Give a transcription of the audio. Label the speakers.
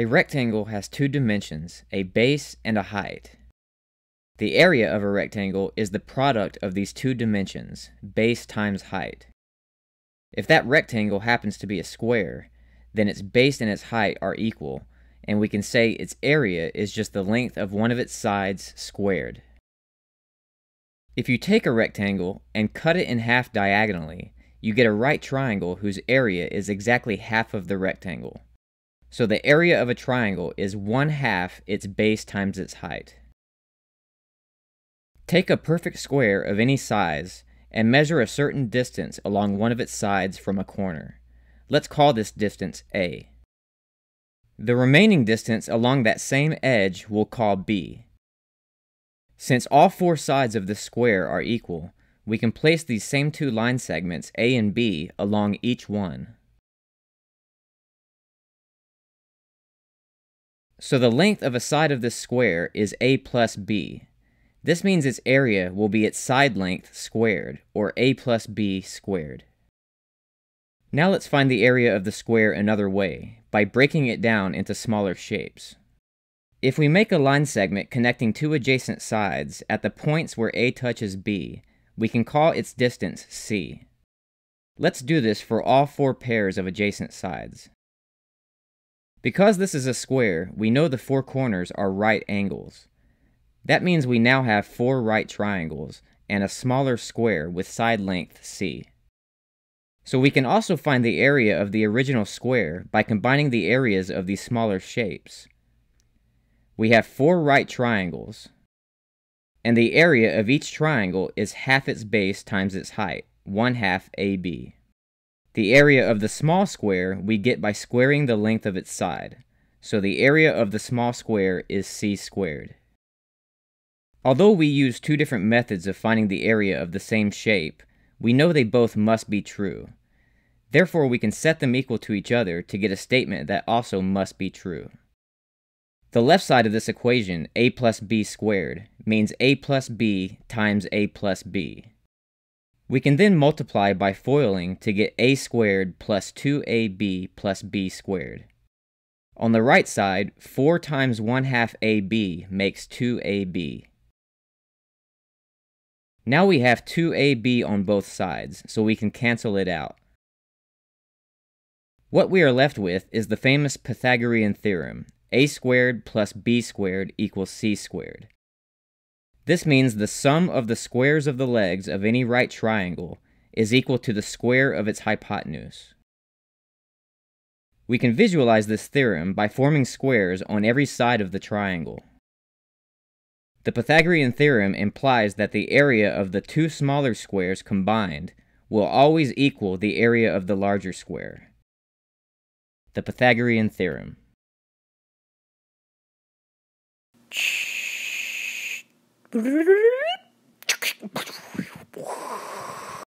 Speaker 1: A rectangle has two dimensions, a base and a height. The area of a rectangle is the product of these two dimensions, base times height. If that rectangle happens to be a square, then its base and its height are equal, and we can say its area is just the length of one of its sides squared. If you take a rectangle and cut it in half diagonally, you get a right triangle whose area is exactly half of the rectangle. So the area of a triangle is 1 half its base times its height. Take a perfect square of any size and measure a certain distance along one of its sides from a corner. Let's call this distance A. The remaining distance along that same edge we'll call B. Since all four sides of the square are equal, we can place these same two line segments, A and B, along each one. So the length of a side of this square is a plus b. This means its area will be its side length squared, or a plus b squared. Now let's find the area of the square another way, by breaking it down into smaller shapes. If we make a line segment connecting two adjacent sides at the points where A touches B, we can call its distance C. Let's do this for all four pairs of adjacent sides. Because this is a square, we know the four corners are right angles. That means we now have four right triangles and a smaller square with side length c. So we can also find the area of the original square by combining the areas of these smaller shapes. We have four right triangles, and the area of each triangle is half its base times its height, 1 half AB. The area of the small square we get by squaring the length of its side, so the area of the small square is c squared. Although we use two different methods of finding the area of the same shape, we know they both must be true. Therefore, we can set them equal to each other to get a statement that also must be true. The left side of this equation, a plus b squared, means a plus b times a plus b. We can then multiply by foiling to get a squared plus 2ab plus b squared. On the right side, 4 times 1 half ab makes 2ab. Now we have 2ab on both sides, so we can cancel it out. What we are left with is the famous Pythagorean theorem, a squared plus b squared equals c squared. This means the sum of the squares of the legs of any right triangle is equal to the square of its hypotenuse. We can visualize this theorem by forming squares on every side of the triangle. The Pythagorean theorem implies that the area of the two smaller squares combined will always equal the area of the larger square. The Pythagorean theorem. ルルルルル